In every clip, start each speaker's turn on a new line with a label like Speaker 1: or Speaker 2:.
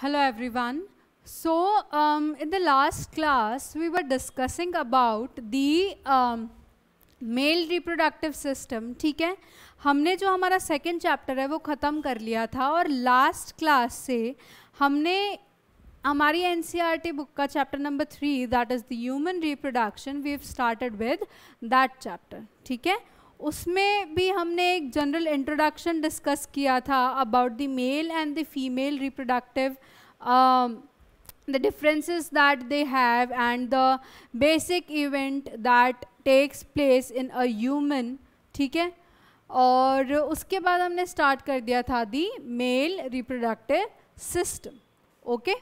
Speaker 1: Hello everyone. So um, in the last class, we were discussing about the um, male reproductive system ठीक है हमने जो हमारा second chapter है वो ख़त्म कर लिया था और लास्ट क्लास से हमने हमारी एन सी आर टी बुक book chapter number three that is the human reproduction we have started with that chapter ठीक है उसमें भी हमने एक जनरल इंट्रोडक्शन डिस्कस किया था about the male and the female reproductive the differences that they have and the basic event that takes place in a human ठीक है और उसके बाद हमने स्टार्ट कर दिया था the male reproductive system okay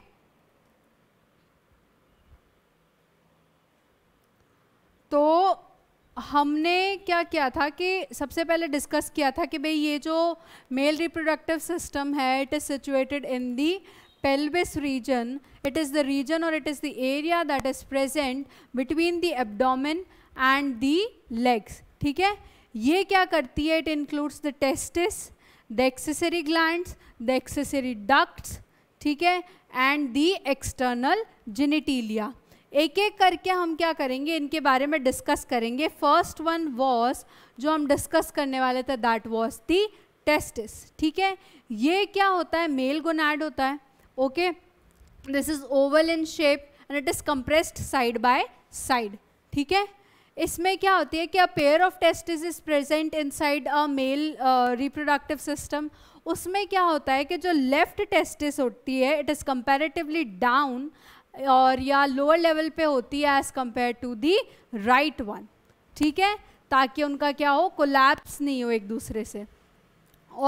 Speaker 1: तो हमने क्या किया था कि सबसे पहले डिस्कस किया था कि भाई ये जो मेल रिप्रोडक्टिव सिस्टम है it is situated in the pelvis region it is the region और it is the area that is present between the abdomen and the legs ठीक है ये क्या करती है it includes the testis the accessory gland the accessory ducts ठीक है and the external जिनेटीलिया एक एक करके हम क्या करेंगे इनके बारे में डिस्कस करेंगे फर्स्ट वन वॉज जो हम डिस्कस करने वाले थे दैट वॉज दी टेस्टिस ठीक है ये क्या होता है मेल गोनाड होता है okay this is oval in shape and it is compressed side by side ठीक है इसमें क्या होती है कि a pair of testis is present side a male reproductive system उसमें क्या होता है कि जो लेफ्ट टेस्टिस होती है इट इज़ कंपेरेटिवली डाउन और या लोअर लेवल पे होती है as compare to the right one ठीक है ताकि उनका क्या हो कोलैप्स नहीं हो एक दूसरे से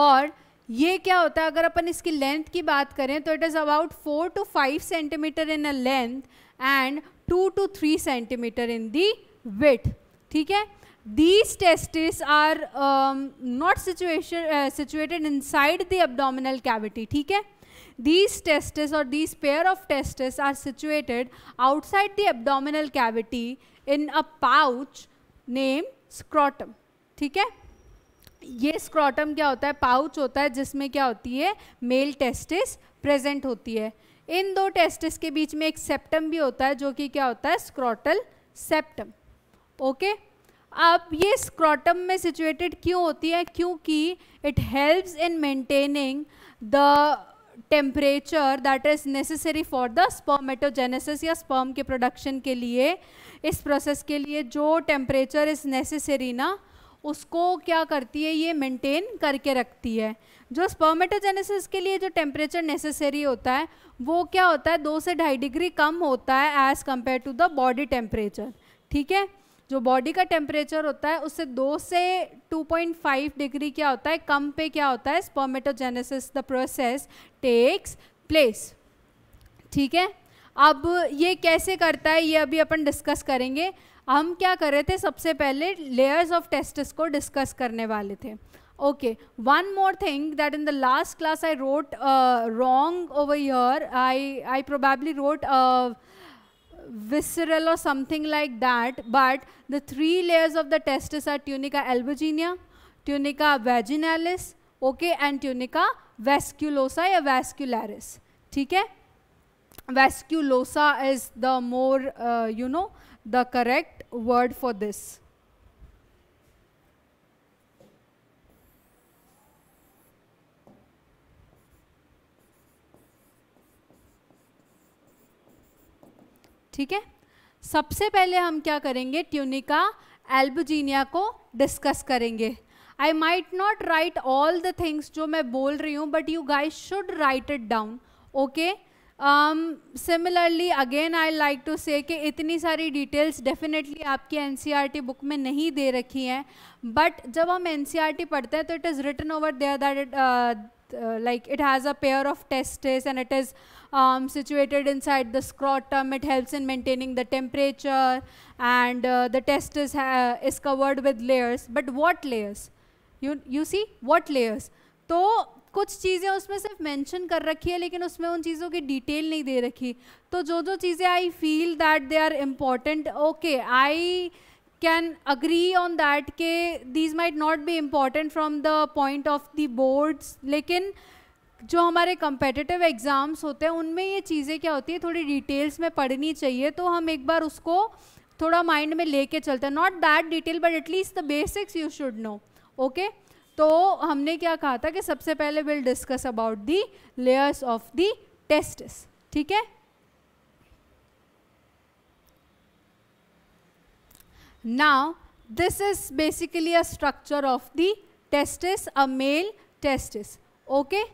Speaker 1: और ये क्या होता है अगर अपन इसकी लेंथ की बात करें तो it is about four two five centimetre in a length and two two three centimetre in the width ठीक है these testis are not situation situated inside the the cavity ठीक है These testes or these pair of testes are situated outside the abdominal cavity in a pouch named scrotum. ठीक है ये scrotum क्या होता है पाउच होता है जिसमें क्या होती है मेल टेस्टिस प्रेजेंट होती है इन दो टेस्टिस के बीच में एक सेप्टम भी होता है जो कि क्या होता है स्क्रॉटल सेप्टम ओके अब ये स्क्रॉटम में सिचुएटेड क्यों होती है क्योंकि it helps in maintaining the temperature that is necessary for the spermatogenesis या स्पर्म के प्रोडक्शन के लिए इस प्रोसेस के लिए जो टेम्परेचर इज़ नेसेसरी ना उसको क्या करती है ये मेंटेन करके रखती है जो स्पर्मेटोजेनेसिस के लिए जो टेम्परेचर नेसेसरी होता है वो क्या होता है दो से ढाई डिग्री कम होता है as compare to the body temperature ठीक है जो बॉडी का टेम्परेचर होता है उससे दो से 2.5 डिग्री क्या होता है कम पे क्या होता है spermatogenesis the process takes place ठीक है अब ये कैसे करता है ये अभी अपन डिस्कस करेंगे हम क्या कर रहे थे सबसे पहले लेयर्स ऑफ टेस्टिस को डिस्कस करने वाले थे okay one more thing that in the last class I wrote wrong over here I I probably wrote visceral or something like that, but the three layers of the testis are tunica albuginea, tunica vaginalis, okay, and tunica vasculosa or vascularis, Okay, Vasculosa is the more, uh, you know, the correct word for this. ठीक है सबसे पहले हम क्या करेंगे tunica albuginea को discuss करेंगे I might not write all the things जो मैं बोल रही हूँ but you guys should write it down okay similarly again I like to say कि इतनी सारी डिटेल्स डेफिनेटली आपकी एन बुक e में नहीं दे रखी हैं बट जब हम एन e पढ़ते हैं तो it is written over there that like it has a pair of testes and it is um, situated inside the scrotum. It helps in maintaining the temperature and uh, the testis is covered with layers. But what layers? You, you see, what layers? तो कुछ चीज़ें उसमें सिर्फ mention कर रखी है लेकिन उसमें उन चीज़ों की डिटेल नहीं दे रखी तो जो जो चीज़ें I feel that they are important okay I can agree on that के these might not be important from the point of the boards लेकिन uh, जो हमारे कंपेटिटिव एग्ज़ाम्स होते हैं उनमें ये चीज़ें क्या होती है थोड़ी डिटेल्स में पढ़नी चाहिए तो हम एक बार उसको थोड़ा माइंड में लेके चलते हैं not that detail but at least the basics you should know okay तो हमने क्या कहा था कि सबसे पहले will discuss about the layers of the testis ठीक है this is basically a structure of the the a male male okay okay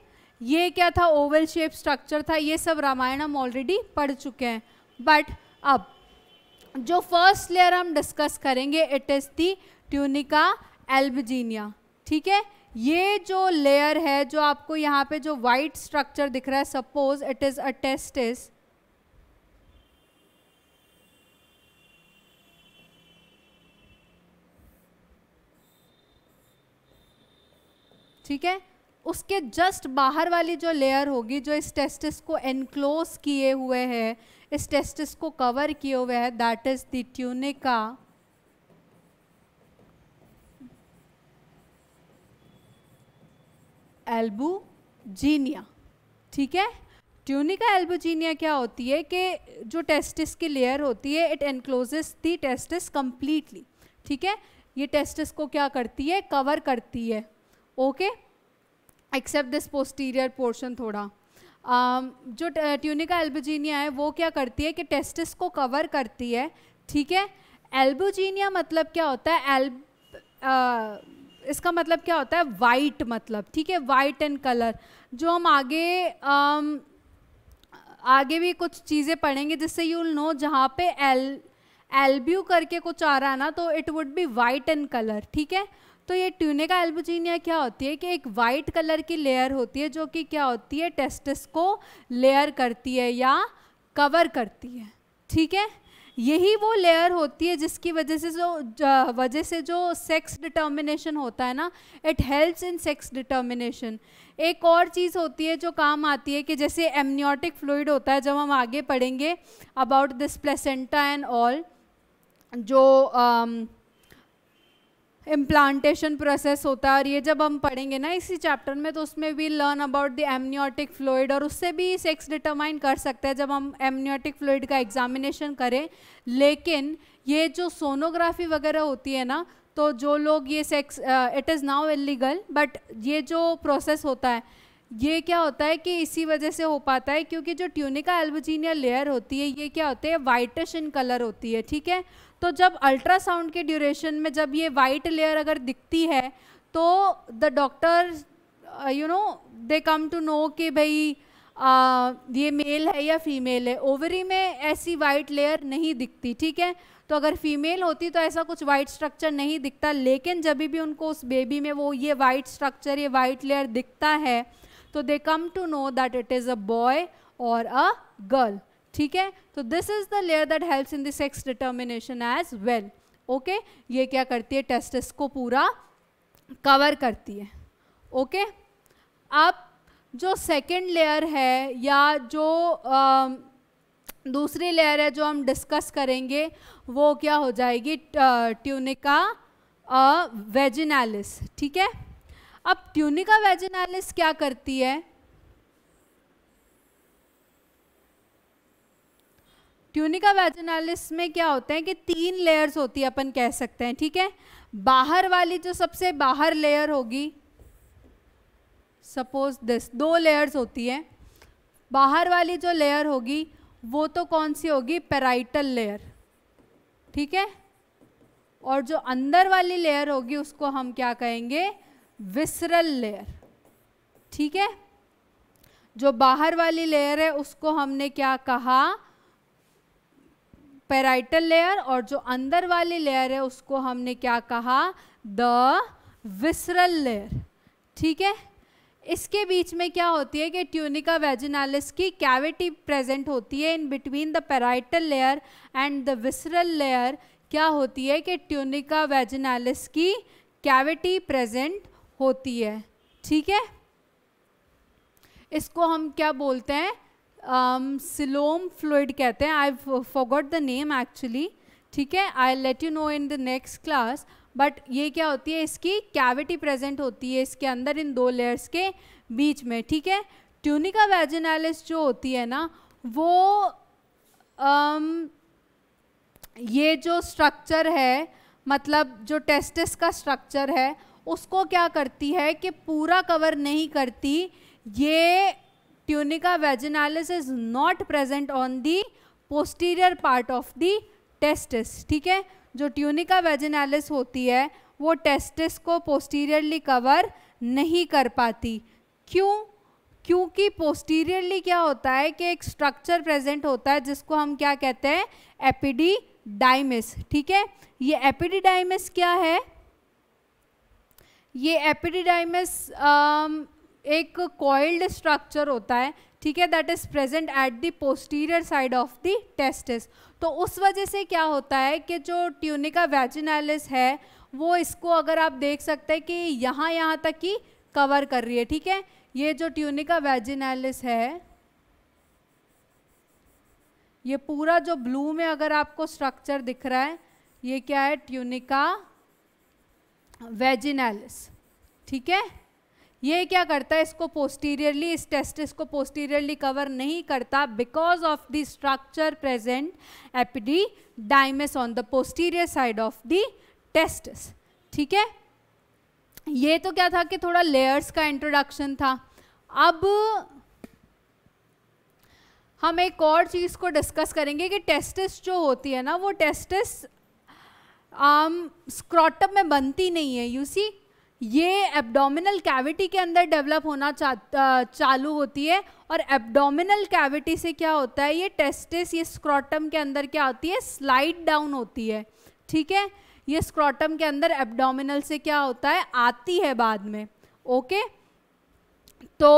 Speaker 1: ये क्या था ओवल शेप स्ट्रक्चर था ये सब रामायण हम ऑलरेडी पढ़ चुके हैं बट अब जो फर्स्ट लेयर हम डिस्कस करेंगे it is the tunica albuginea ठीक है ये जो लेयर है जो आपको यहाँ पे जो वाइट स्ट्रक्चर दिख रहा है suppose it is a testis ठीक है उसके जस्ट बाहर वाली जो लेयर होगी जो इस टेस्टिस को एनक्लोज किए हुए है इस टेस्टिस को कवर किए हुए है that is the tunica albuginea ठीक है ट्यूनिका एल्बुजीनिया क्या होती है कि जो टेस्टिस की लेयर होती है it encloses the testis completely ठीक है ये टेस्टिस को क्या करती है कवर करती है okay okay? Except this posterior portion थोड़ा um, जो ट्यूनिका एल्बोजीनिया है वो क्या करती है कि टेस्टिस को कवर करती है ठीक है एल्बोजीनिया मतलब क्या होता है एल्ब uh, इसका मतलब क्या होता है वाइट मतलब ठीक है वाइट एंड कलर जो हम आगे um, आगे भी कुछ चीज़ें पढ़ेंगे जिससे यू नो जहाँ पे एल एल्ब्यू करके कुछ आ रहा है ना तो it would be white and colour ठीक है तो ये ट्यूनिका एल्बुजीनिया क्या होती है कि एक वाइट कलर की लेयर होती है जो कि क्या होती है टेस्टिस को लेयर करती है या कवर करती है ठीक है यही वो लेयर होती है जिसकी वजह से जो वजह से जो सेक्स डिटर्मिनेशन होता है ना it helps in sex determination एक और चीज़ होती है जो काम आती है कि जैसे एमनियोटिक फ्लूड होता है जब हम आगे पढ़ेंगे about this placenta and all जो um, इम्प्लांटेशन प्रोसेस होता है और ये जब हम पढ़ेंगे ना इसी चैप्टर में तो उसमें भी learn about the amniotic fluid और उससे भी सेक्स डिटरमाइन कर सकते हैं जब हम एमनियोटिक फ्लूड का एग्जामिनेशन करें लेकिन ये जो सोनोग्राफी वगैरह होती है ना तो जो लोग ये sex it is now illegal but ये जो प्रोसेस होता है ये क्या होता है कि इसी वजह से हो पाता है क्योंकि जो ट्यूनिका एल्बोजीनिया लेयर होती है ये क्या होती है वाइटिश इन कलर होती है ठीक है तो जब अल्ट्रासाउंड के ड्यूरेशन में जब ये वाइट लेयर अगर दिखती है तो the doctor you know they come to know कि भाई uh, ये मेल है या फीमेल है ओवरी में ऐसी वाइट लेयर नहीं दिखती ठीक है तो अगर फीमेल होती तो ऐसा कुछ वाइट स्ट्रक्चर नहीं दिखता लेकिन जब भी उनको उस बेबी में वो ये वाइट स्ट्रक्चर ये वाइट लेयर दिखता है तो they come to know that it is a boy और अ गर्ल ठीक है तो this is the layer that helps in the sex determination as well okay ये क्या करती है टेस्टिस को पूरा कवर करती है ओके okay? अब जो सेकेंड लेयर है या जो आ, um, दूसरी लेयर है जो हम डिस्कस करेंगे वो क्या हो जाएगी ट्यूनिका वेजिनालिस uh, ठीक है अब ट्यूनिका वेजिनालिस क्या करती है ट्यूनिका वैजनालिस में क्या होता है कि तीन लेयर्स होती है अपन कह सकते हैं ठीक है बाहर वाली जो सबसे बाहर लेयर होगी सपोज दिस दो लेयर्स होती हैं बाहर वाली जो लेयर होगी वो तो कौन सी होगी पेराइटल लेयर ठीक है और जो अंदर वाली लेयर होगी उसको हम क्या कहेंगे विसरल लेयर ठीक है जो बाहर वाली लेयर है उसको हमने क्या कहा पेराइटल लेयर और जो अंदर वाली लेयर है उसको हमने क्या कहा द विसरल लेयर ठीक है इसके बीच में क्या होती है कि ट्यूनिका वेजिनालिस की कैविटी प्रेजेंट होती है in between the parietal layer and the visceral layer क्या होती है कि ट्यूनिका वेजिनालिस की कैविटी प्रेजेंट होती है ठीक है इसको हम क्या बोलते हैं सिलोम um, फ्लूड कहते हैं I forgot the name actually ठीक है I let you know in the next class but ये क्या होती है इसकी कैविटी प्रेजेंट होती है इसके अंदर इन दो लेयर्स के बीच में ठीक है ट्यूनिका वेजिनालिस जो होती है ना वो um, ये जो स्ट्रक्चर है मतलब जो टेस्टिस का स्ट्रक्चर है उसको क्या करती है कि पूरा कवर नहीं करती ये tunica vaginalis is not present on the posterior part of the testis ठीक है जो ट्यूनिका vaginalis होती है वो testis को पोस्टीरियरली कवर नहीं कर पाती क्यों क्योंकि पोस्टीरियरली क्या होता है कि एक स्ट्रक्चर प्रेजेंट होता है जिसको हम क्या कहते हैं एपिडीडाइमिस ठीक है ये एपिडीडाइमिस क्या है ये एपिडीडाइमिस एक कॉइल्ड स्ट्रक्चर होता है ठीक है that is present at the posterior side of the testis तो उस वजह से क्या होता है कि जो ट्यूनिका वेजिनालिस है वो इसको अगर आप देख सकते हैं कि यहाँ यहाँ तक ही कवर कर रही है ठीक है ये जो ट्यूनिका वेजिनालिस है ये पूरा जो ब्लू में अगर आपको स्ट्रक्चर दिख रहा है ये क्या है ट्यूनिका वेजिनालिस ठीक है ये क्या करता है इसको पोस्टीरियरली इस टेस्टिस को पोस्टीरियरली कवर नहीं करता because of the structure present epididymis on the posterior side of the testis ठीक है ये तो क्या था कि थोड़ा लेयर्स का इंट्रोडक्शन था अब हम एक और चीज़ को डिस्कस करेंगे कि टेस्टिस जो होती है ना वो टेस्टिस स्क्रॉटम um, में बनती नहीं है यू सी ये एब्डोमिनल कैविटी के अंदर डेवलप होना चा, चालू होती है और एब्डोमिनल कैविटी से क्या होता है ये टेस्टिस ये स्क्रॉटम के अंदर क्या होती है स्लाइड डाउन होती है ठीक है ये स्क्रॉटम के अंदर एब्डोमिनल से क्या होता है आती है बाद में ओके तो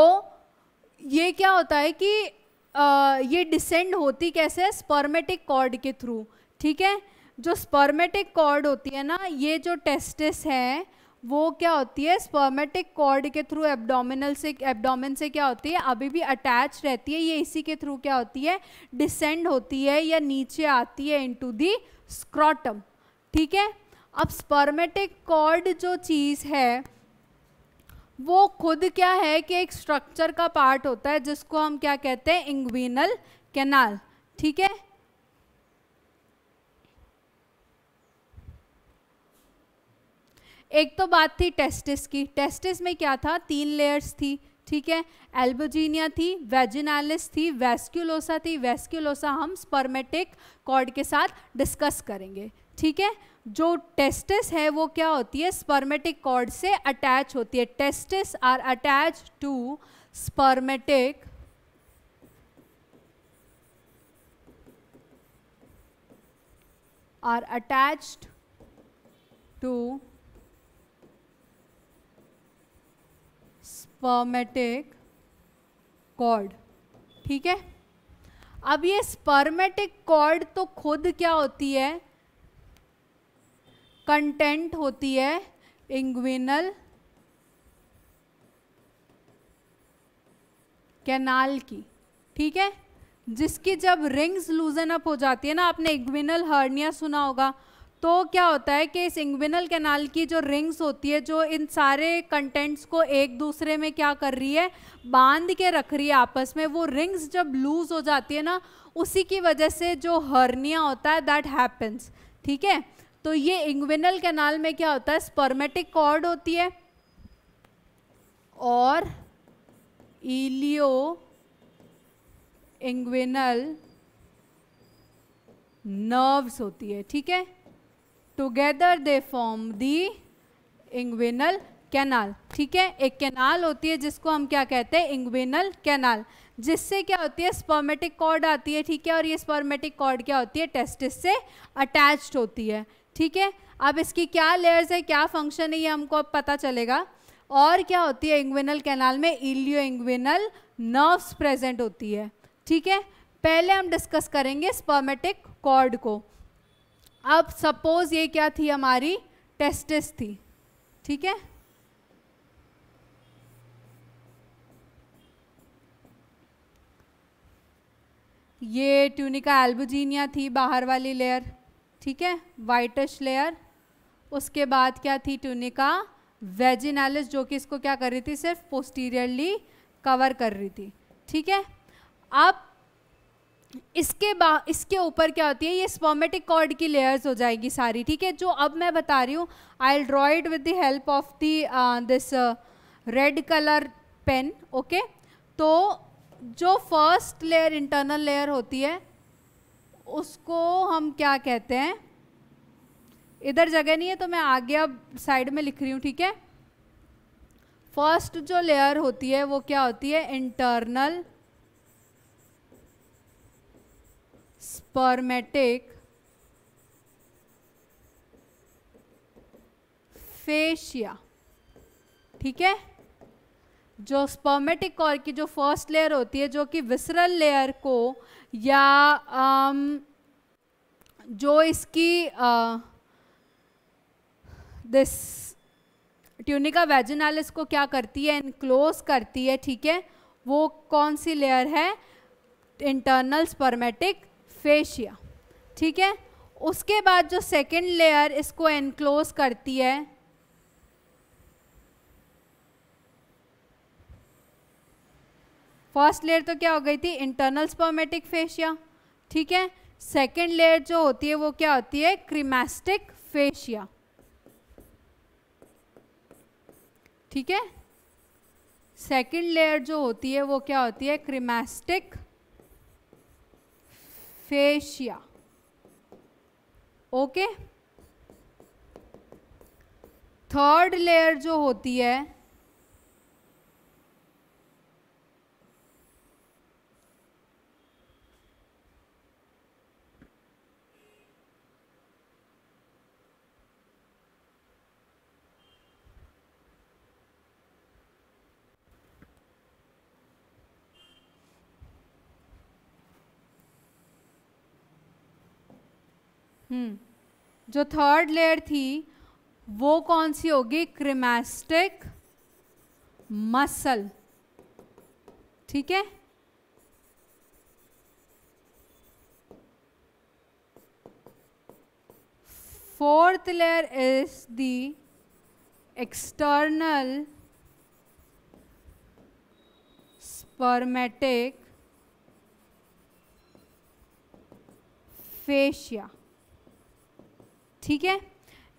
Speaker 1: ये क्या होता है कि आ, ये डिसेंड होती कैसे है स्पर्मेटिक कॉर्ड के थ्रू ठीक है जो स्पर्मेटिक कॉर्ड होती है ना ये जो टेस्टिस है वो क्या होती है स्पर्मेटिक कॉर्ड के थ्रू एब्डोमिनल से एब्डोमिन से क्या होती है अभी भी अटैच रहती है ये इसी के थ्रू क्या होती है डिसेंड होती है या नीचे आती है इनटू दी स्क्रॉटम ठीक है अब स्पर्मेटिक कॉर्ड जो चीज़ है वो खुद क्या है कि एक स्ट्रक्चर का पार्ट होता है जिसको हम क्या कहते हैं इंग्विनल कैनाल ठीक है एक तो बात थी टेस्टिस की टेस्टिस में क्या था तीन लेयर्स थी ठीक है एल्बोजीनिया थी वेजिनालिस थी वेस्क्यूलोसा थी वेस्क्यूलोसा हम स्पर्मेटिक कॉर्ड के साथ डिस्कस करेंगे ठीक है जो टेस्टिस है वो क्या होती है स्पर्मेटिक कॉर्ड से अटैच होती है testis are attach to spermatic are attached to spermatic cord ठीक है अब ये स्पर्मेटिक कॉर्ड तो खुद क्या होती है कंटेंट होती है इंग्विनल कैनाल की ठीक है जिसकी जब रिंग्स लूजन अप हो जाती है ना आपने इग्विनल हर्निया सुना होगा तो क्या होता है कि इस इंग्विनल कैनाल की जो रिंग्स होती है जो इन सारे कंटेंट्स को एक दूसरे में क्या कर रही है बांध के रख रही है आपस में वो रिंग्स जब लूज हो जाती है ना उसी की वजह से जो हर्निया होता है दैट हैपन्स ठीक है तो ये इंग्विनल कैनाल में क्या होता है स्पर्मेटिक कॉर्ड होती है और इलियो इंग्विनल नर्व्स होती है ठीक है together they form the inguinal canal ठीक है एक कैनाल होती है जिसको हम क्या कहते हैं इंग्विनल कैनाल जिससे क्या होती है स्पर्मेटिक कॉर्ड आती है ठीक है और ये स्पर्मेटिक कॉर्ड क्या होती है टेस्टिस से अटैच्ड होती है ठीक है अब इसकी क्या लेयर्स है क्या फंक्शन है ये हमको अब पता चलेगा और क्या होती है इंग्विनल कैनाल में इलियो इंग्विनल नर्व्स प्रेजेंट होती है ठीक है पहले हम डिस्कस करेंगे स्पर्मेटिक कॉर्ड को अब सपोज ये क्या थी हमारी टेस्टिस थी ठीक है ये ट्यूनिका एल्बुजीनिया थी बाहर वाली लेयर ठीक है वाइटिश लेयर उसके बाद क्या थी ट्यूनिका वेजिनालिस जो कि इसको क्या कर रही थी सिर्फ पोस्टीरियरली कवर कर रही थी ठीक है अब इसके बाद इसके ऊपर क्या होती है ये स्पोमेटिक कॉर्ड की लेयर्स हो जाएगी सारी ठीक है जो अब मैं बता रही हूँ I'll draw with the help of the this red colour pen okay तो जो फर्स्ट लेयर इंटरनल लेयर होती है उसको हम क्या कहते हैं इधर जगह नहीं है तो मैं आगे अब साइड में लिख रही हूँ ठीक है फर्स्ट जो लेयर होती है वो क्या होती है इंटरनल spermatic फेशिया ठीक है जो स्पर्मेटिक कॉर की जो फर्स्ट लेयर होती है जो कि विसरल लेयर को या आम, um, जो इसकी दिस ट्यूनिका वेजिनालिस को क्या करती है इनक्लोज करती है ठीक है वो कौन सी लेयर है इंटरनल स्पर्मेटिक फेशिया ठीक है उसके बाद जो सेकेंड लेयर इसको एनक्लोज करती है फर्स्ट लेयर तो क्या हो गई थी इंटरनल स्पर्मेटिक फेशिया ठीक है सेकेंड लेयर जो होती है वो क्या होती है क्रीमेस्टिक फेशिया ठीक है सेकेंड लेयर जो होती है वो क्या होती है cremasteric fascia okay third layer जो होती है हम्म। जो थर्ड लेयर थी वो कौन सी होगी क्रिमेस्टिक मसल ठीक है fourth layer is the external spermatic fascia ठीक है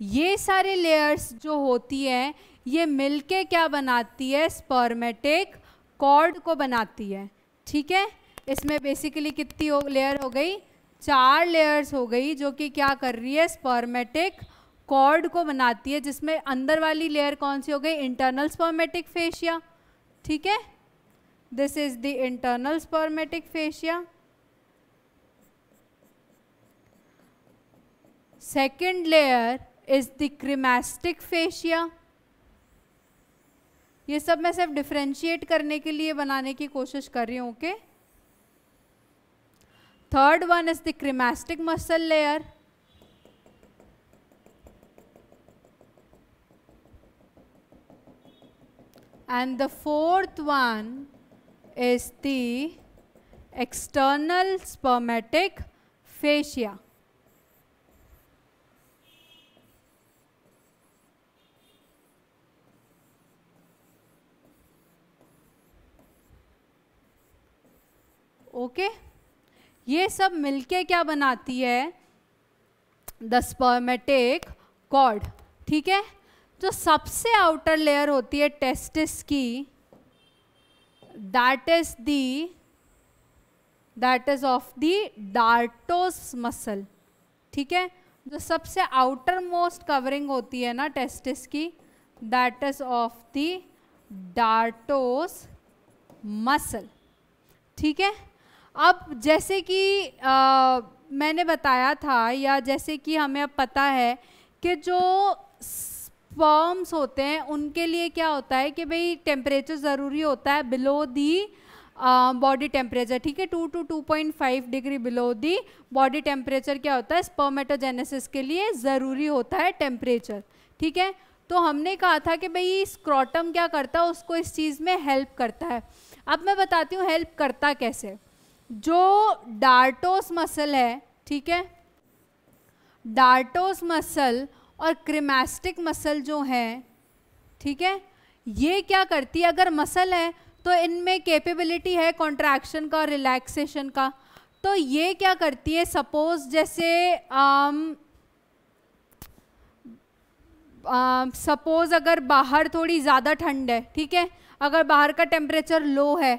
Speaker 1: ये सारे लेयर्स जो होती है ये मिलके क्या बनाती है स्पर्मेटिक कॉर्ड को बनाती है ठीक है इसमें बेसिकली कितनी लेयर हो गई चार लेयर्स हो गई जो कि क्या कर रही है स्पर्मेटिक कॉर्ड को बनाती है जिसमें अंदर वाली लेयर कौन सी हो गई इंटरनल स्पर्मेटिक फेशिया ठीक है this is the internal spermatic fascia Second layer is the cremastic fascia. ये सब मैं सिर्फ डिफ्रेंशिएट करने के लिए बनाने की कोशिश कर रही हूँ okay third one is the cremasteric muscle layer and the fourth one is the external spermatic fascia okay ये सब मिलके क्या बनाती है द स्पर्मेटिक कॉर्ड ठीक है जो सबसे आउटर लेयर होती है टेस्टिस की that is the that is of the dartos muscle ठीक है जो सबसे आउटर मोस्ट कवरिंग होती है ना टेस्टिस की that is of the dartos muscle ठीक है अब जैसे कि आ, मैंने बताया था या जैसे कि हमें अब पता है कि जो स्पर्म्स होते हैं उनके लिए क्या होता है कि भाई टेम्परेचर ज़रूरी होता है बिलो दी बॉडी टेम्परेचर ठीक है two two two point five degree below the body temperature क्या होता है स्पर्मेटोजेनेसिस के लिए ज़रूरी होता है टेम्परेचर ठीक है तो हमने कहा था कि भाई स्क्रॉटम क्या करता है उसको इस चीज़ में हेल्प करता है अब मैं बताती हूँ हेल्प करता कैसे जो डार्टोस मसल है ठीक है डार्टोस मसल और क्रिमेस्टिक मसल जो है ठीक है ये क्या करती है अगर मसल है तो इनमें कैपेबिलिटी है कॉन्ट्रैक्शन का और रिलैक्सेशन का तो ये क्या करती है सपोज जैसे सपोज um, um, अगर बाहर थोड़ी ज़्यादा ठंड है ठीक है अगर बाहर का टेम्परेचर लो है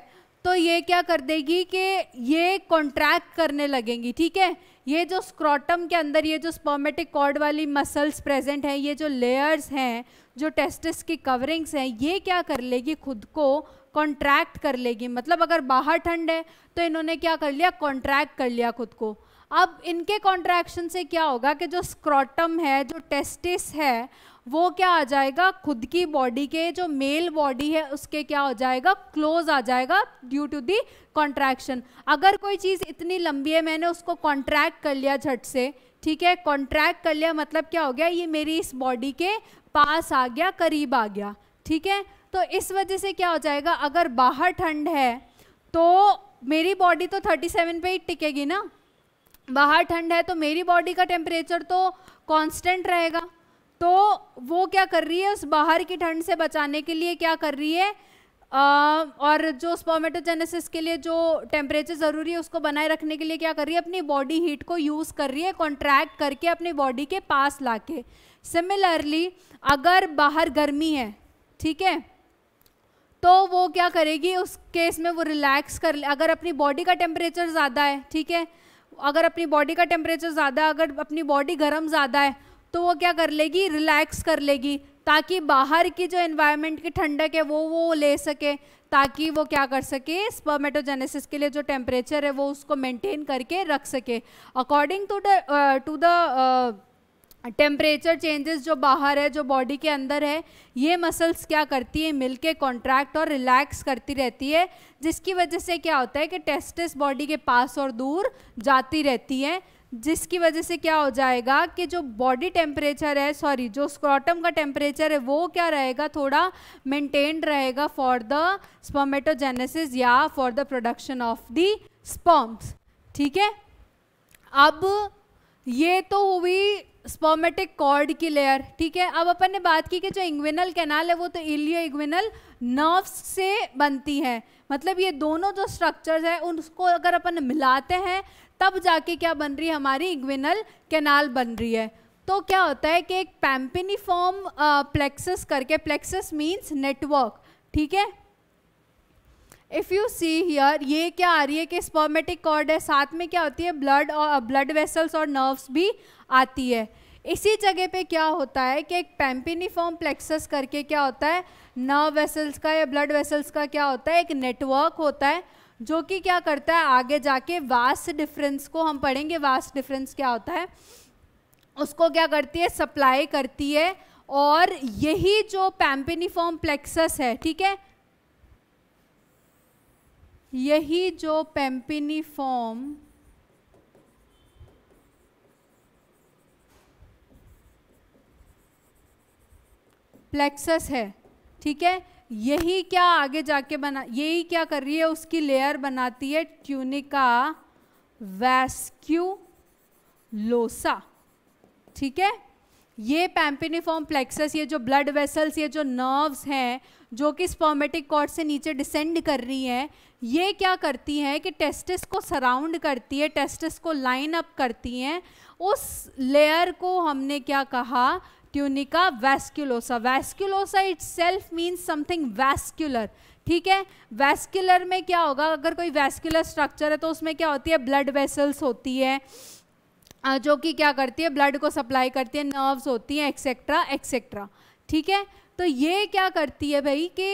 Speaker 1: तो ये क्या कर देगी कि ये कॉन्ट्रैक्ट करने लगेंगी ठीक है ये जो स्क्रॉटम के अंदर ये जो स्पर्मेटिक कॉर्ड वाली मसल्स प्रेजेंट हैं ये जो लेयर्स हैं जो टेस्टिस की कवरिंग्स हैं ये क्या कर लेगी खुद को कॉन्ट्रैक्ट कर लेगी मतलब अगर बाहर ठंड है तो इन्होंने क्या कर लिया कॉन्ट्रैक्ट कर लिया खुद को अब इनके कॉन्ट्रैक्शन से क्या होगा कि जो स्क्रॉटम है जो टेस्टिस है वो क्या आ जाएगा खुद की बॉडी के जो मेल बॉडी है उसके क्या हो जाएगा क्लोज आ जाएगा ड्यू टू दी कॉन्ट्रैक्शन अगर कोई चीज़ इतनी लंबी है मैंने उसको कॉन्ट्रैक्ट कर लिया झट से ठीक है कॉन्ट्रैक्ट कर लिया मतलब क्या हो गया ये मेरी इस बॉडी के पास आ गया करीब आ गया ठीक है तो इस वजह से क्या हो जाएगा अगर बाहर ठंड है तो मेरी बॉडी तो 37 पे ही टिकेगी ना बाहर ठंड है तो मेरी बॉडी का टेम्परेचर तो कांस्टेंट रहेगा तो वो क्या कर रही है उस बाहर की ठंड से बचाने के लिए क्या कर रही है आ, और जो स्पोमेटोजेनेसिस के लिए जो टेम्परेचर ज़रूरी है उसको बनाए रखने के लिए क्या कर रही है अपनी बॉडी हीट को यूज़ कर रही है कॉन्ट्रैक्ट करके अपनी बॉडी के पास ला के सिमिलरली अगर बाहर गर्मी है ठीक है तो वो क्या करेगी उस केस में वो रिलैक्स कर ले अगर अपनी बॉडी का टेम्परेचर ज़्यादा है ठीक है अगर अपनी बॉडी का टेम्परेचर ज़्यादा अगर अपनी बॉडी गर्म ज़्यादा है तो वो क्या कर लेगी रिलैक्स कर लेगी ताकि बाहर की जो एनवायरनमेंट की ठंडक है वो वो ले सके ताकि वो क्या कर सके स्पर्मेटोजेनेसिस के लिए जो टेम्परेचर है वो उसको मेंटेन करके रख सके according to the to the temperature changes जो बाहर है जो बॉडी के अंदर है ये मसल्स क्या करती है मिलके कॉन्ट्रैक्ट और रिलैक्स करती रहती है जिसकी वजह से क्या होता है कि टेस्टिस बॉडी के पास और दूर जाती रहती है जिसकी वजह से क्या हो जाएगा कि जो बॉडी टेम्परेचर है सॉरी जो स्क्रॉटम का टेम्परेचर है वो क्या रहेगा थोड़ा मेनटेन्ड रहेगा फॉर द स्पर्मेटोजेनेसिस या for the production of the sperms ठीक है अब ये तो हुई स्पोमेटिक कॉर्ड की लेयर ठीक है अब अपन ने बात की कि जो इंग्विनल कैनाल है वो तो इलियो इग्विनल नर्व्स से बनती है मतलब ये दोनों जो स्ट्रक्चर्स हैं उनको अगर अपन मिलाते हैं तब जाके क्या बन रही है हमारी इग्विनल कैनाल बन रही है तो क्या होता है कि एक पैम्पिनीफॉर्म प्लेक्सिस करके प्लेक्सिस मीन्स नेटवर्क ठीक है इफ़ यू सी हियर ये क्या आ रही है कि स्पर्मेटिक कॉर्ड है साथ में क्या होती है ब्लड और ब्लड uh, वेसल्स और नर्व्स भी आती है इसी जगह पे क्या होता है कि एक पैम्पिनिफॉर्म प्लेक्सस करके क्या होता है नर्व वेसल्स का या ब्लड वेसल्स का क्या होता है एक नेटवर्क होता है जो कि क्या करता है आगे जाके वास्ट डिफरेंस को हम पढ़ेंगे वास्ट डिफरेंस क्या होता है उसको क्या करती है सप्लाई करती है और यही जो पैम्पिनिफॉर्म प्लेक्सस है ठीक है यही जो पेम्पिनी फॉर्म प्लेक्सस है ठीक है यही क्या आगे जाके बना यही क्या कर रही है उसकी लेयर बनाती है ट्यूनिका वैस्क्यूलोसा ठीक है ये पैम्पिनिफॉर्म प्लेक्सस ये जो ब्लड वेसल्स ये जो नर्व्स हैं जो कि स्पॉमेटिक कॉर्ड से नीचे डिसेंड कर रही हैं ये क्या करती हैं कि टेस्टिस को सराउंड करती है टेस्टिस को लाइन अप करती हैं उस लेयर को हमने क्या कहा tunica vasculosa vasculosa itself means something vascular ठीक है वैस्क्यूलर में क्या होगा अगर कोई वैस्क्यूलर स्ट्रक्चर है तो उसमें क्या होती है ब्लड वेसल्स होती है जो कि क्या करती है ब्लड को सप्लाई करती है नर्व्स होती हैं एक्सेट्रा एक्सेट्रा ठीक है तो ये क्या करती है भाई कि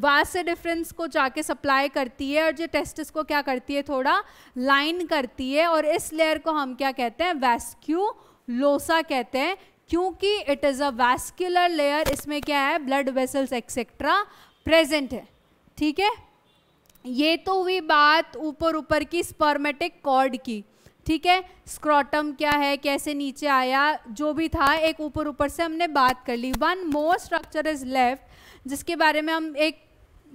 Speaker 1: वास से डिफरेंस को जाके सप्लाई करती है और जो टेस्टिस को क्या करती है थोड़ा लाइन करती है और इस लेयर को हम क्या कहते हैं वैस्क्यू लोसा कहते हैं क्योंकि it is a vascular layer इसमें क्या है ब्लड वेसल्स एक्सेट्रा प्रेजेंट है ठीक है ये तो हुई बात ऊपर ऊपर की स्पर्मेटिक कॉर्ड की ठीक है स्क्रॉटम क्या है कैसे नीचे आया जो भी था एक ऊपर ऊपर से हमने बात कर ली one more structure is left जिसके बारे में हम एक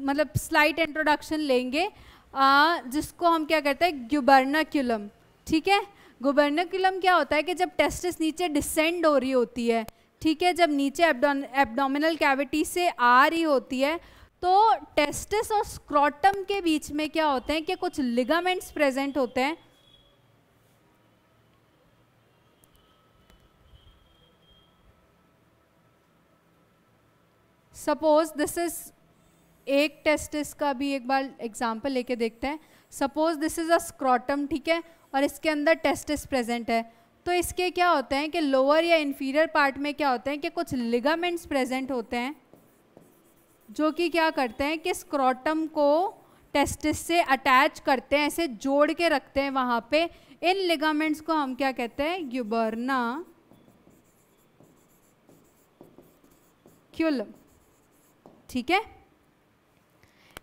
Speaker 1: मतलब स्लाइट इंट्रोडक्शन लेंगे आ, जिसको हम क्या कहते हैं गुबर्नाक्यूलम ठीक है गुबर्नाक्यूलम क्या होता है कि जब टेस्टिस नीचे डिसेंड हो रही होती है ठीक है जब नीचे एबडोमिनल कैविटी से आ रही होती है तो टेस्टिस और स्क्रॉटम के बीच में क्या होते हैं कि कुछ लिगामेंट्स प्रेजेंट होते हैं सपोज दिस इज एक टेस्टिस का भी एक बार एग्जाम्पल लेके देखते हैं suppose this is a scrotum ठीक है और इसके अंदर टेस्टिस प्रेजेंट है तो इसके क्या होते हैं कि लोअर या इन्फीरियर पार्ट में क्या होते हैं कि कुछ लिगामेंट्स प्रेजेंट होते हैं जो कि क्या करते हैं कि स्क्रॉटम को टेस्टिस से अटैच करते हैं ऐसे जोड़ के रखते हैं वहाँ पे इन लिगामेंट्स को हम क्या कहते हैं यूबर्ना क्यूलम ठीक है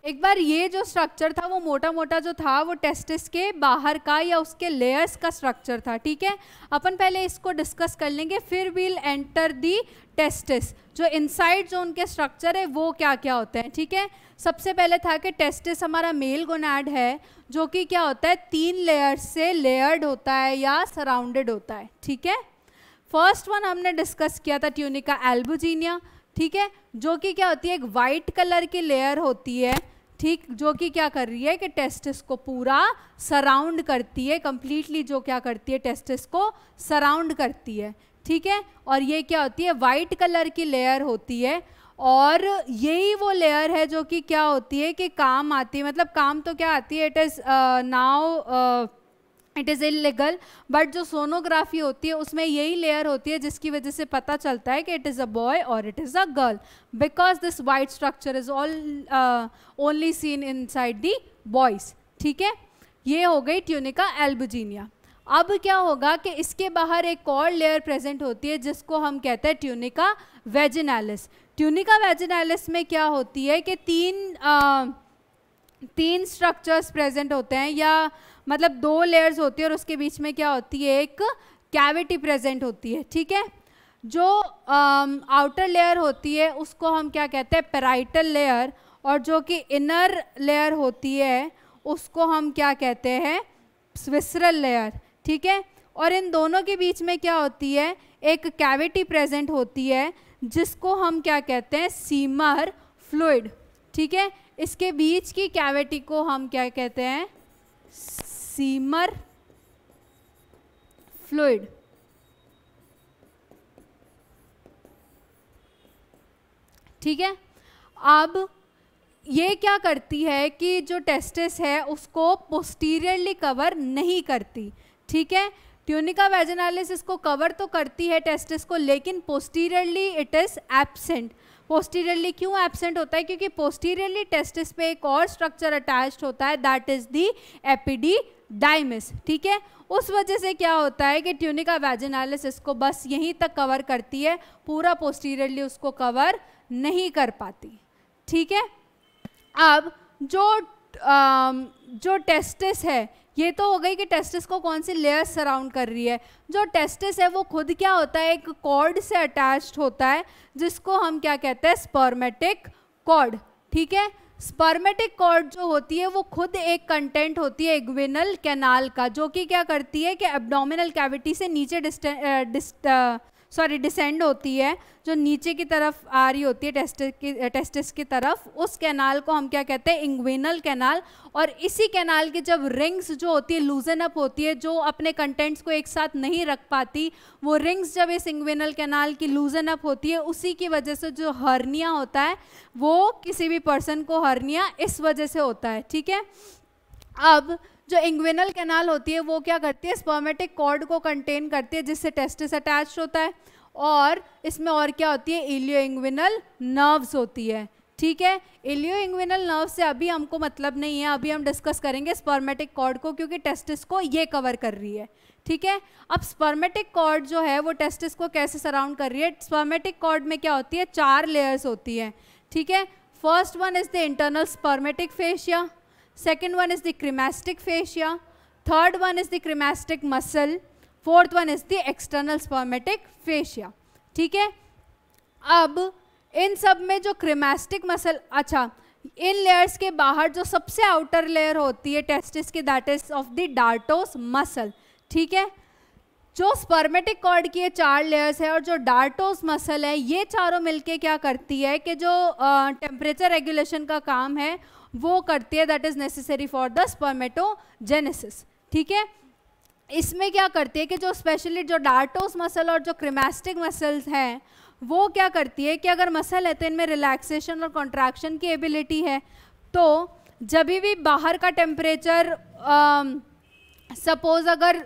Speaker 1: एक बार ये जो स्ट्रक्चर था वो मोटा मोटा जो था वो टेस्टिस के बाहर का या उसके लेयर्स का स्ट्रक्चर था ठीक है अपन पहले इसको डिस्कस कर लेंगे फिर वील एंटर दी टेस्टिस जो इनसाइड जो उनके स्ट्रक्चर है वो क्या क्या होते हैं ठीक है सबसे पहले था कि टेस्टिस हमारा मेल गोनाड है जो कि क्या होता है तीन लेयर्स से लेयर्ड होता है या सराउंडेड होता है ठीक है फर्स्ट वन हमने डिस्कस किया था ट्यूनिका एल्बुजीनिया ठीक है जो कि क्या होती है एक वाइट कलर की लेयर होती है ठीक जो कि क्या कर रही है कि टेस्टिस को पूरा सराउंड करती है कम्प्लीटली जो क्या करती है टेस्टिस को सराउंड करती है ठीक है और ये क्या होती है वाइट कलर की लेयर होती है और यही वो लेयर है जो कि क्या होती है कि काम आती है मतलब काम तो क्या आती है it is now it is illegal but जो सोनोग्राफी होती है उसमें यही लेयर होती है जिसकी वजह से पता चलता है कि इट इज़ अ बॉय और it is a girl because this white structure is all only seen inside the boys ठीक है ये हो गई ट्यूनिका एल्बुजीनिया अब क्या होगा कि इसके बाहर एक और लेयर प्रेजेंट होती है जिसको हम कहते हैं ट्यूनिका वेजिनालिस ट्यूनिका वेजिनालिस में क्या होती है कि तीन आ, uh, तीन स्ट्रक्चर्स प्रेजेंट होते हैं या मतलब दो लेयर्स होती है और उसके बीच में क्या होती है एक कैविटी प्रेजेंट होती है ठीक है जो आउटर लेयर होती है उसको हम क्या कहते हैं पेराइटल लेयर और जो कि इनर लेयर होती है उसको हम क्या कहते हैं स्विसरल लेयर ठीक है और इन दोनों के बीच में क्या होती है एक कैविटी प्रेजेंट होती है जिसको हम क्या कहते हैं सीमर फ्लूड ठीक है इसके बीच की कैविटी को हम क्या कहते हैं सीमर फ्लूड ठीक है अब ये क्या करती है कि जो टेस्टिस है उसको पोस्टीरियरली कवर नहीं करती ठीक है ट्यूनिका वेजनालिस इसको कवर तो करती है टेस्टिस को लेकिन posteriorly it is absent posteriorly क्यों एबसेंट होता है क्योंकि पोस्टीरियरली टेस्टिस पे एक और स्ट्रक्चर अटैच्ड होता है दैट इज़ दी एपिडी डाइमिस ठीक है उस वजह से क्या होता है कि ट्यूनिका वैजनालिस इसको बस यहीं तक कवर करती है पूरा पोस्टीरियरली उसको कवर नहीं कर पाती ठीक है अब जो आ, जो टेस्टिस है ये तो हो गई कि टेस्टिस को कौन सी लेयर सराउंड कर रही है जो टेस्टिस है वो खुद क्या होता है एक कॉर्ड से अटैच्ड होता है जिसको हम क्या कहते हैं स्पर्मेटिक कॉर्ड ठीक है स्पर्मेटिक कॉर्ड जो होती है वो खुद एक कंटेंट होती है इग्विनल कैनाल का जो कि क्या करती है कि एब्डोमिनल कैविटी से नीचे डिस्ट, डिस्ट, सॉरी डिसेंड होती है जो नीचे की तरफ आ रही होती है टेस्टिस की टेस्टिस की तरफ उस कैनाल को हम क्या कहते हैं इंग्वेनल कैनाल और इसी कैनाल की जब रिंग्स जो होती है लूजन अप होती है जो अपने कंटेंट्स को एक साथ नहीं रख पाती वो रिंग्स जब इस इंग्वेनल कैनाल की लूजन अप होती है उसी की वजह से जो हर्निया होता है वो किसी भी पर्सन को हर्निया इस वजह से होता है ठीक है अब जो इंग्विनल कैनाल होती है वो क्या करती है स्पर्मेटिक कॉर्ड को कंटेन करती है जिससे टेस्टिस अटैच होता है और इसमें और क्या होती है इलियो इंग्विनल नर्व्स होती है ठीक है इलियो इंग्विनल नर्व से अभी हमको मतलब नहीं है अभी हम डिस्कस करेंगे स्पर्मेटिक कॉर्ड को क्योंकि टेस्टिस को ये कवर कर रही है ठीक है अब स्पर्मेटिक कॉर्ड जो है वो टेस्टिस को कैसे सराउंड कर रही है स्पर्मेटिक कॉर्ड में क्या होती है चार लेयर्स होती है ठीक है first one is the internal spermatic fascia second one is the cremastic fascia, third one is the cremastic muscle, fourth one is the external spermatic fascia theek hai ab in sab mein jo cremastic muscle acha इन लेयर्स के बाहर जो सबसे outer layer होती है testis की that is of the dartos muscle ठीक है जो स्पर्मेटिक कॉर्ड की ये चार लेयर्स है और जो डार्टोस मसल है ये चारों मिलके क्या करती है कि जो टेम्परेचर uh, रेगुलेशन का काम है वो करती है that is necessary for the spermatogenesis ठीक है इसमें क्या करती है कि जो स्पेशली जो डार्टोस मसल और जो क्रिमेस्टिक मसल्स हैं वो क्या करती है कि अगर मसल है तो इनमें रिलैक्सेशन और कॉन्ट्रैक्शन की एबिलिटी है तो जब भी बाहर का टेम्परेचर सपोज अगर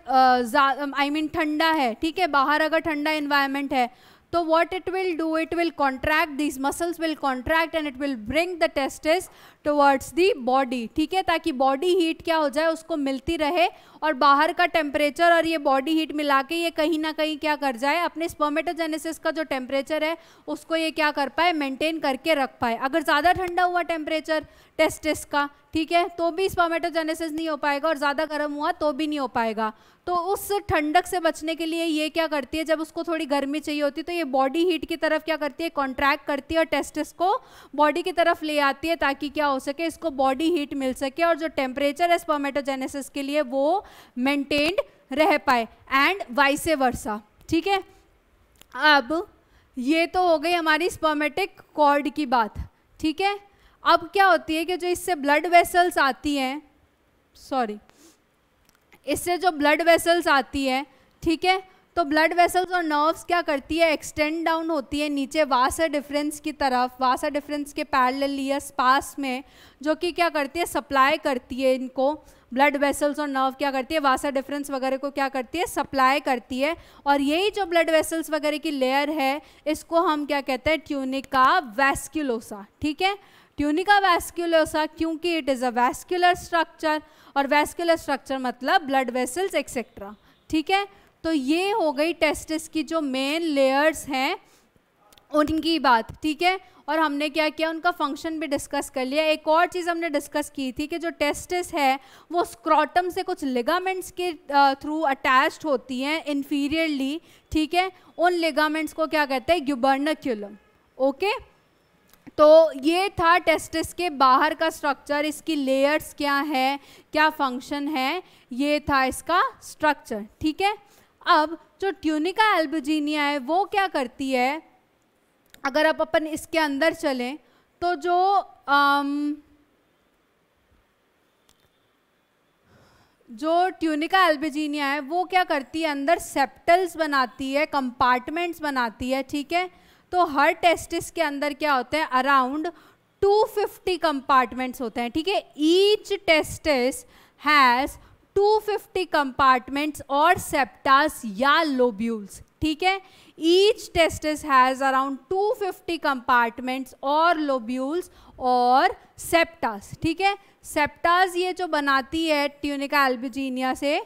Speaker 1: आई मीन ठंडा है ठीक है बाहर अगर ठंडा इन्वायरमेंट है तो what it will do it will contract these muscles will contract and it will bring the testis towards the body ठीक है ताकि बॉडी हीट क्या हो जाए उसको मिलती रहे और बाहर का टेम्परेचर और ये बॉडी हीट मिला के ये कहीं ना कहीं क्या कर जाए अपने स्पर्मेटोजेनेसिस का जो टेम्परेचर है उसको ये क्या कर पाए मेंटेन करके रख पाए अगर ज़्यादा ठंडा हुआ टेम्परेचर टेस्टिस का ठीक है तो भी स्पर्मेटोजेनेसिस नहीं हो पाएगा और ज़्यादा गर्म हुआ तो भी नहीं हो पाएगा तो उस ठंडक से बचने के लिए ये क्या करती है जब उसको थोड़ी गर्मी चाहिए होती है तो ये बॉडी हीट की तरफ क्या करती है कॉन्ट्रैक्ट करती है और टेस्टिस को बॉडी की तरफ ले आती है ताकि क्या हो सके इसको बॉडी हीट मिल सके और जो टेम्परेचर है स्पर्मेटोजेनेसिस के लिए वो मेंटेन्ड रह पाए एंड वाइसे वर्षा ठीक है अब ये तो हो गई हमारी स्पर्मेटिक कॉर्ड की बात ठीक है अब क्या होती है कि जो इससे ब्लड वेसल्स आती हैं सॉरी इससे जो ब्लड वेसल्स आती है ठीक है तो ब्लड वेसल्स और नर्व्स क्या करती है एक्सटेंड डाउन होती है नीचे वासा डिफरेंस की तरफ वासा डिफरेंस के पैरल या स्पास में जो कि क्या करती है सप्लाई करती है इनको ब्लड वेसल्स और नर्व क्या करती है वासा डिफरेंस वगैरह को क्या करती है सप्लाई करती है और यही जो ब्लड वेसल्स वगैरह की लेयर है इसको हम क्या कहते हैं ट्यूनिका वैस्क्यूलोसा ठीक है ट्यूनिका वैस्क्यूलोसा क्योंकि it is a vascular structure और वैस्क्यूलर स्ट्रक्चर मतलब ब्लड वेसल्स एक्सेट्रा ठीक है तो ये हो गई टेस्टिस की जो मेन लेयर्स हैं उनकी बात ठीक है और हमने क्या किया उनका फंक्शन भी डिस्कस कर लिया एक और चीज़ हमने डिस्कस की थी कि जो टेस्टिस है वो स्क्रॉटम से कुछ लिगामेंट्स के थ्रू अटैच्ड होती हैं इन्फीरियरली ठीक है उन लिगामेंट्स को क्या कहते हैं ग्यूबर्नक्यूलम ओके तो ये था टेस्टिस के बाहर का स्ट्रक्चर इसकी लेयर्स क्या है क्या फंक्शन है ये था इसका स्ट्रक्चर ठीक है अब जो ट्यूनिका एल्बुजीनिया है वो क्या करती है अगर आप अपन इसके अंदर चलें तो जो आम, जो ट्यूनिका एल्बेजीनिया है वो क्या करती है अंदर सेप्टल्स बनाती है कंपार्टमेंट्स बनाती है ठीक है तो हर टेस्टिस के अंदर क्या होते हैं अराउंड 250 कंपार्टमेंट्स होते हैं ठीक है ईच टेस्टिस हैज़ 250 कंपार्टमेंट्स और सेप्टास या लोब्यूल्स ठीक है each testis has around 250 compartments और लोब्यूल्स और septas ठीक है septas ये जो बनाती है ट्यूनिका एल्बिजीनिया से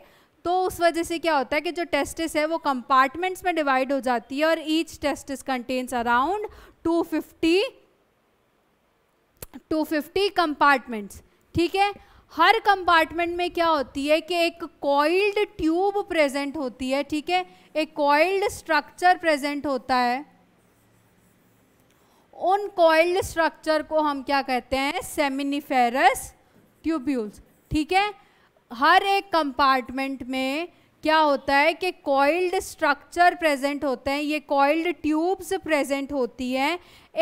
Speaker 1: तो उस वजह से क्या होता है कि जो टेस्टिस है वो कंपार्टमेंट्स में डिवाइड हो जाती है और each testis contains around 250 250 compartments ठीक है हर कंपार्टमेंट में क्या होती है कि एक कॉइल्ड ट्यूब प्रेजेंट होती है ठीक है एक कॉइल्ड स्ट्रक्चर प्रेजेंट होता है उन कॉइल्ड स्ट्रक्चर को हम क्या कहते हैं सेमिनिफेरस ट्यूब्यूल्स ठीक है हर एक कंपार्टमेंट में क्या होता है कि कॉइल्ड स्ट्रक्चर प्रेजेंट होते हैं ये कॉइल्ड ट्यूब्स प्रेजेंट होती हैं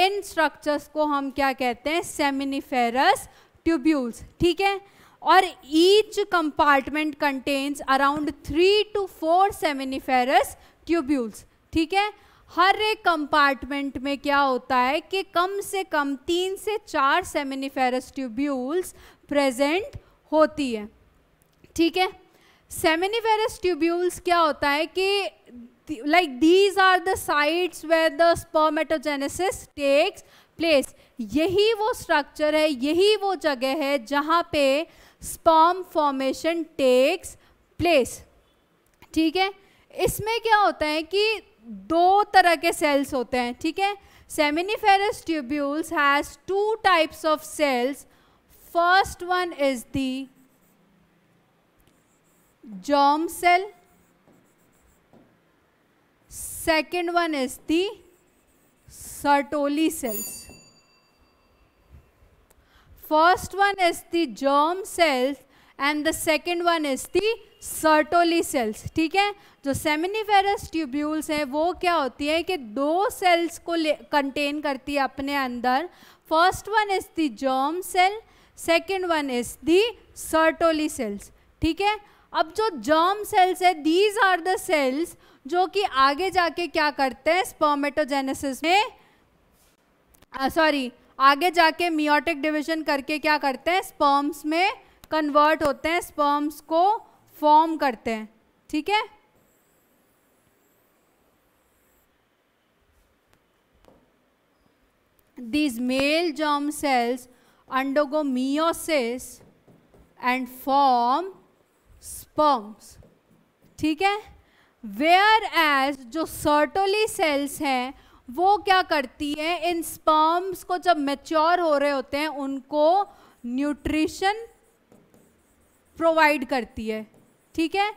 Speaker 1: इन स्ट्रक्चर्स को हम क्या कहते हैं सेमिनिफेरस ट्यूब्यूल्स ठीक है और each compartment contains around three two four seminiferous tubules ठीक है हर एक कंपार्टमेंट में क्या होता है कि कम से कम तीन से चार सेमिनिफेरस ट्यूब्यूल्स प्रेजेंट होती है ठीक है सेमिनिफेरस ट्यूब्यूल्स क्या होता है कि like these are the sites where the spermatogenesis takes place यही वो स्ट्रक्चर है यही वो जगह है जहाँ पे स्पर्म फॉर्मेशन टेक्स प्लेस ठीक है इसमें क्या होता है कि दो तरह के सेल्स होते हैं ठीक है seminiferous tubules has two types of cells first one is the germ cell second one is the Sertoli cells first one is the germ cells and the second one is the Sertoli cells ठीक है जो seminiferous tubules हैं वो क्या होती है कि दो सेल्स को कंटेन करती है अपने अंदर first one is the germ cell second one is the Sertoli cells ठीक है अब जो जर्म सेल्स है दीज आर द सेल्स जो कि आगे जाके क्या करते हैं स्पर्मेटोजेनेसिस में सॉरी आगे जाके मियोटिक डिवीजन करके क्या करते हैं स्पर्म्स में कन्वर्ट होते हैं स्पर्म्स को फॉर्म करते हैं ठीक है these male germ cells undergo meiosis and form sperms ठीक है वेयर एज जो सर्टोली सेल्स हैं वो क्या करती है इन स्पर्म्स को जब मेच्योर हो रहे होते हैं उनको न्यूट्रिशन प्रोवाइड करती है ठीक है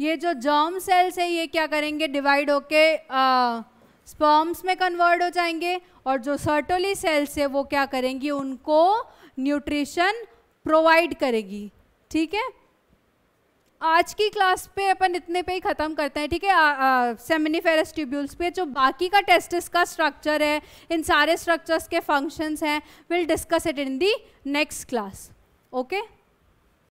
Speaker 1: ये जो जर्म सेल्स है ये क्या करेंगे डिवाइड होके स्पर्म्स में कन्वर्ट हो जाएंगे और जो सर्टोली सेल्स है वो क्या करेंगी उनको न्यूट्रिशन प्रोवाइड करेगी ठीक है आज की क्लास पे अपन इतने पे ही ख़त्म करते हैं ठीक है सेमिनिफेरस ट्यूब्यूल्स पे जो बाकी का टेस्टिस का स्ट्रक्चर है इन सारे स्ट्रक्चर्स के फंक्शंस हैं will discuss it in the next class okay